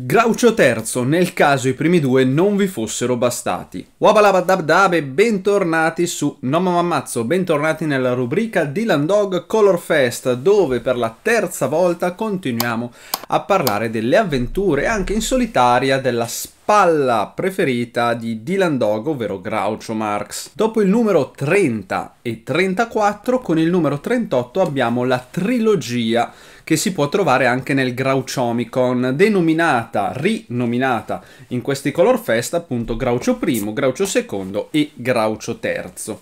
Graucio terzo, nel caso i primi due non vi fossero bastati. Wabalabadabdab e bentornati su No Ma bentornati nella rubrica Dylan Dog Color Fest, dove per la terza volta continuiamo a parlare delle avventure anche in solitaria della spazio palla preferita di Dylan Dog, ovvero Groucho Marx. Dopo il numero 30 e 34, con il numero 38 abbiamo la trilogia che si può trovare anche nel Grouchomicon, denominata, rinominata in questi color fest appunto Groucho I, Groucho II e Groucho III.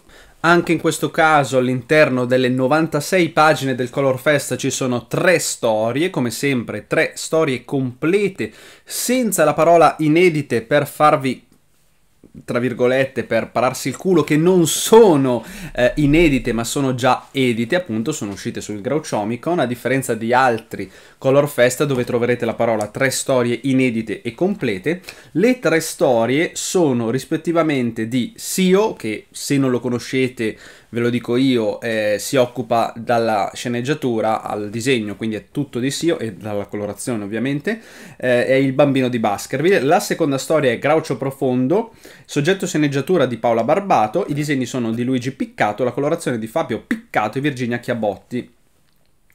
Anche in questo caso all'interno delle 96 pagine del Color Fest ci sono tre storie, come sempre tre storie complete senza la parola inedite per farvi tra virgolette per pararsi il culo che non sono eh, inedite ma sono già edite appunto sono uscite sul Grouchomicon a differenza di altri Color Fest dove troverete la parola tre storie inedite e complete le tre storie sono rispettivamente di Sio che se non lo conoscete ve lo dico io, eh, si occupa dalla sceneggiatura al disegno, quindi è tutto di Sio e dalla colorazione ovviamente, eh, è Il bambino di Baskerville. La seconda storia è Graucio Profondo, soggetto sceneggiatura di Paola Barbato, i disegni sono di Luigi Piccato, la colorazione di Fabio Piccato e Virginia Chiabotti.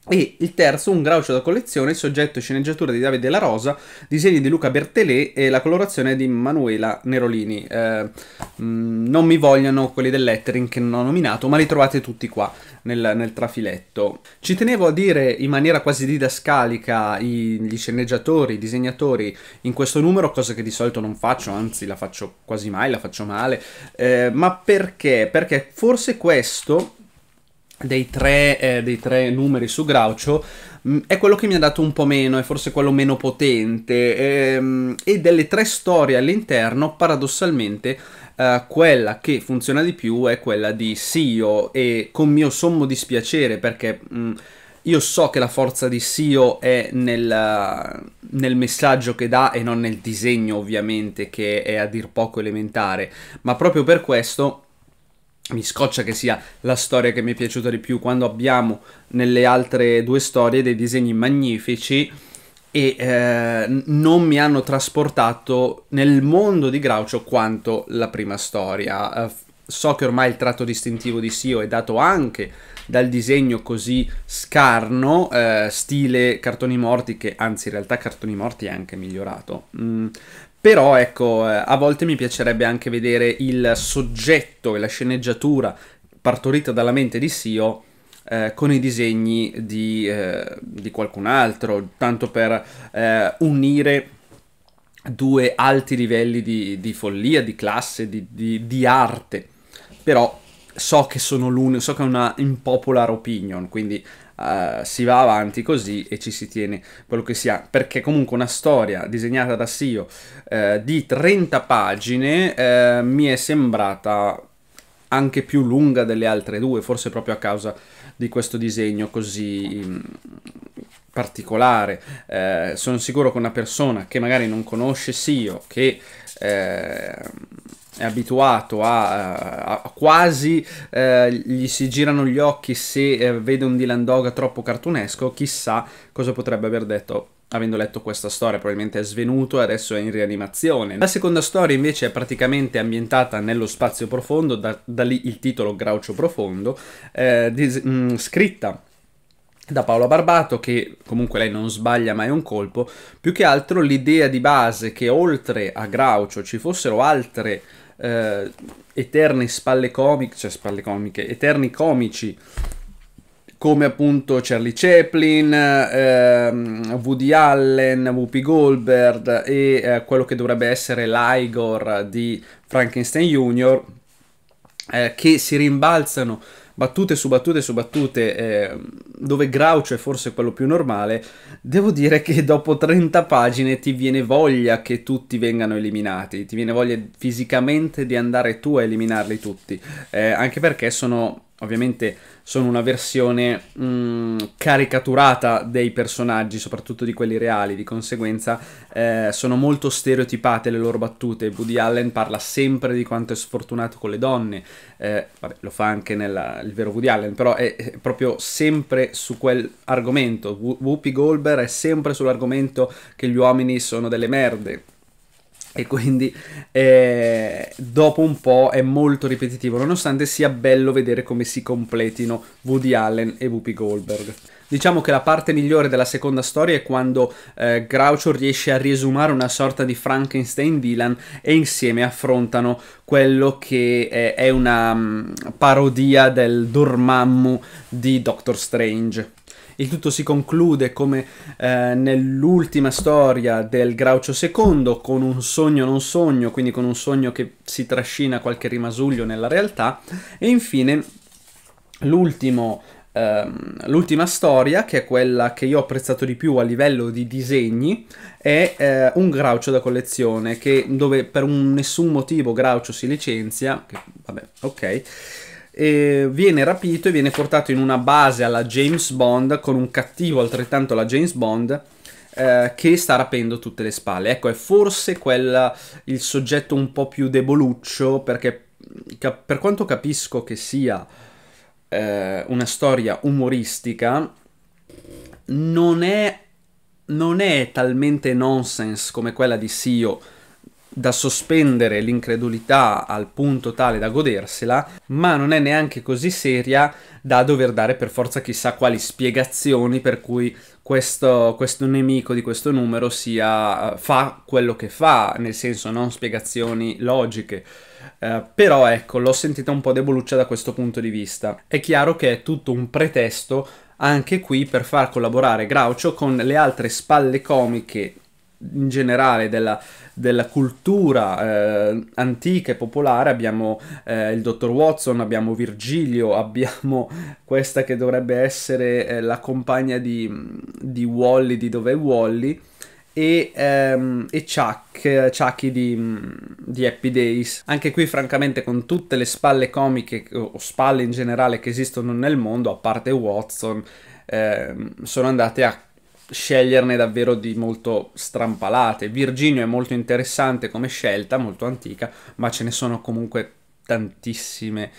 E il terzo, un graucio da collezione, soggetto e sceneggiatura di Davide La Rosa, disegni di Luca Bertelè e la colorazione di Manuela Nerolini. Eh, mm, non mi vogliano quelli del lettering che non ho nominato, ma li trovate tutti qua nel, nel trafiletto. Ci tenevo a dire in maniera quasi didascalica i, gli sceneggiatori, i disegnatori in questo numero, cosa che di solito non faccio, anzi la faccio quasi mai, la faccio male, eh, ma perché? Perché forse questo dei tre, eh, dei tre numeri su Groucho mm, è quello che mi ha dato un po' meno, è forse quello meno potente ehm, e delle tre storie all'interno paradossalmente eh, quella che funziona di più è quella di Sio e con mio sommo dispiacere perché mh, mm, io so che la forza di Sio è nel, nel, messaggio che dà e non nel disegno ovviamente che è a dir poco elementare ma proprio per questo mi scoccia che sia la storia che mi è piaciuta di più quando abbiamo nelle altre due storie dei disegni magnifici e eh, non mi hanno trasportato nel mondo di Groucho quanto la prima storia. Eh, so che ormai il tratto distintivo di Sio è dato anche dal disegno così scarno, eh, stile cartoni morti, che anzi in realtà cartoni morti è anche migliorato, mm, però ecco, eh, a volte mi piacerebbe anche vedere il soggetto e la sceneggiatura partorita dalla mente di Sio eh, con i disegni di, eh, di, qualcun altro, tanto per eh, unire due alti livelli di, di follia, di classe, di, di, arte. Però so che sono l'unico, so che è una impopular opinion, quindi eh, si va avanti così e ci si tiene quello che si ha, perché comunque una storia disegnata da Sio uh, di 30 pagine uh, mi è sembrata anche più lunga delle altre due, forse proprio a causa di questo disegno così mm, particolare. Eh, sono sicuro che una persona che magari non conosce Sio, che eh, è abituato a, eh, a, quasi eh, gli si girano gli occhi se eh, vede un Dylan Dog troppo cartunesco, chissà cosa potrebbe aver detto avendo letto questa storia, probabilmente è svenuto e adesso è in rianimazione. La seconda storia invece è praticamente ambientata nello spazio profondo, da, da lì il titolo Graucio Profondo, eh, dis, mh, mm, scritta da Paola Barbato che comunque lei non sbaglia mai un colpo, più che altro l'idea di base che oltre a Graucio ci fossero altre eh, eterne spalle comiche, cioè spalle comiche, eterni comici come appunto Charlie Chaplin, ehm, Woody Allen, Whoopi Goldberg e eh, quello che dovrebbe essere l'Igor di Frankenstein Jr., eh, che si rimbalzano battute su battute su battute, eh, dove Groucho è forse quello più normale, devo dire che dopo 30 pagine ti viene voglia che tutti vengano eliminati, ti viene voglia fisicamente di andare tu a eliminarli tutti, eh, anche perché sono ovviamente sono una versione mh, mm, caricaturata dei personaggi, soprattutto di quelli reali, di conseguenza eh, sono molto stereotipate le loro battute. Woody Allen parla sempre di quanto è sfortunato con le donne, eh, vabbè, lo fa anche nel vero Woody Allen, però è, è proprio sempre su quell'argomento. Whoopi Goldberg è sempre sull'argomento che gli uomini sono delle merde, e quindi eh, dopo un po' è molto ripetitivo, nonostante sia bello vedere come si completino Woody Allen e Whoopi Goldberg. Diciamo che la parte migliore della seconda storia è quando eh, Groucho riesce a riesumare una sorta di Frankenstein Dylan e insieme affrontano quello che eh, è una um, parodia del Dormammu di Doctor Strange. Il tutto si conclude come eh, nell'ultima storia del Graucio II con un sogno non sogno, quindi con un sogno che si trascina qualche rimasuglio nella realtà. E infine l'ultimo ehm, l'ultima storia, che è quella che io ho apprezzato di più a livello di disegni, è eh, un Graucio da collezione, che, dove per un nessun motivo Graucio si licenzia, che, vabbè, ok, eh, viene rapito e viene portato in una base alla James Bond con un cattivo altrettanto alla James Bond eh, che sta rapendo tutte le spalle. Ecco, è forse quella il soggetto un po' più deboluccio perché mm, per quanto capisco che sia eh, una storia umoristica, non è, non è talmente nonsense come quella di Sio da sospendere l'incredulità al punto tale da godersela, ma non è neanche così seria da dover dare per forza chissà quali spiegazioni per cui questo, questo nemico di questo numero sia, fa quello che fa, nel senso non spiegazioni logiche. Eh, però ecco, l'ho sentita un po' deboluccia da questo punto di vista. È chiaro che è tutto un pretesto anche qui per far collaborare Groucho con le altre spalle comiche in generale della, della cultura eh, antica e popolare abbiamo eh, il dottor Watson, abbiamo Virgilio, abbiamo questa che dovrebbe essere eh, la compagna di, di Wally, di Dov'è Wally, e, ehm, e Chuck, Chucky di, di, Happy Days. Anche qui, francamente, con tutte le spalle comiche o spalle in generale che esistono nel mondo, a parte Watson, ehm, sono andate a sceglierne davvero di molto strampalate. Virginio è molto interessante come scelta, molto antica, ma ce ne sono comunque tantissime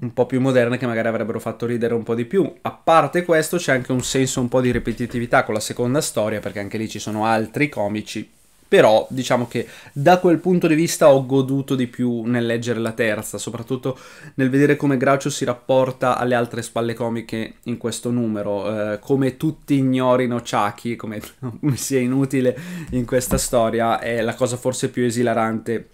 un po' più moderne che magari avrebbero fatto ridere un po' di più. A parte questo c'è anche un senso un po' di ripetitività con la seconda storia perché anche lì ci sono altri comici però diciamo che da quel punto di vista ho goduto di più nel leggere la terza, soprattutto nel vedere come Groucho si rapporta alle altre spalle comiche in questo numero, eh, come tutti ignorino Chucky, come sia inutile in questa storia, è la cosa forse più esilarante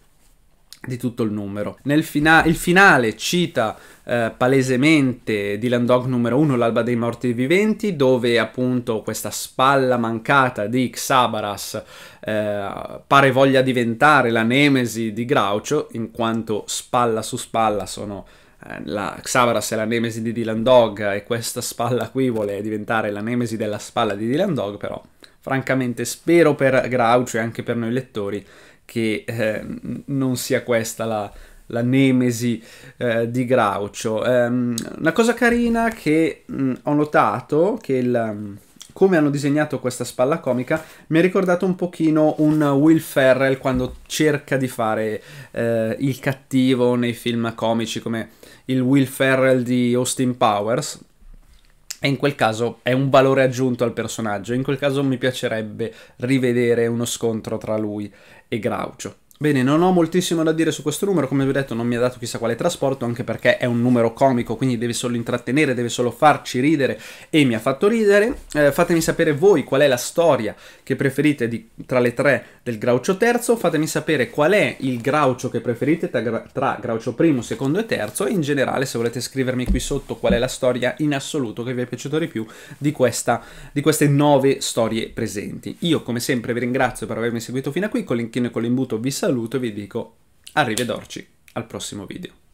di tutto il numero. Nel fina- il finale cita eh, palesemente Dylan Dog numero 1, l'alba dei morti viventi, dove appunto questa spalla mancata di Xabaras eh, pare voglia diventare la nemesi di Groucho, in quanto spalla su spalla sono eh, la Xavaras è la nemesi di Dylan Dog e questa spalla qui vuole diventare la nemesi della spalla di Dylan Dog, però francamente spero per Grouch e anche per noi lettori che eh, non sia questa la, la nemesi eh, di Groucho. Um, una cosa carina che mh, mm, ho notato che il, mm, come hanno disegnato questa spalla comica mi ha ricordato un pochino un Will Ferrell quando cerca di fare eh, il cattivo nei film comici come il Will Ferrell di Austin Powers e in quel caso è un valore aggiunto al personaggio. In quel caso mi piacerebbe rivedere uno scontro tra lui e Groucho. Bene, non ho moltissimo da dire su questo numero, come vi ho detto non mi ha dato chissà quale trasporto, anche perché è un numero comico, quindi deve solo intrattenere, deve solo farci ridere e mi ha fatto ridere. Eh, fatemi sapere voi qual è la storia che preferite di, tra le tre del Graucio terzo, fatemi sapere qual è il Graucio che preferite tra, tra Graucio primo, secondo e terzo e in generale se volete scrivermi qui sotto qual è la storia in assoluto che vi è piaciuta di più di, questa, di queste nove storie presenti. Io come sempre vi ringrazio per avermi seguito fino a qui, con l'inchino e con l'imbuto vi saluto saluto e vi dico arrivederci al prossimo video.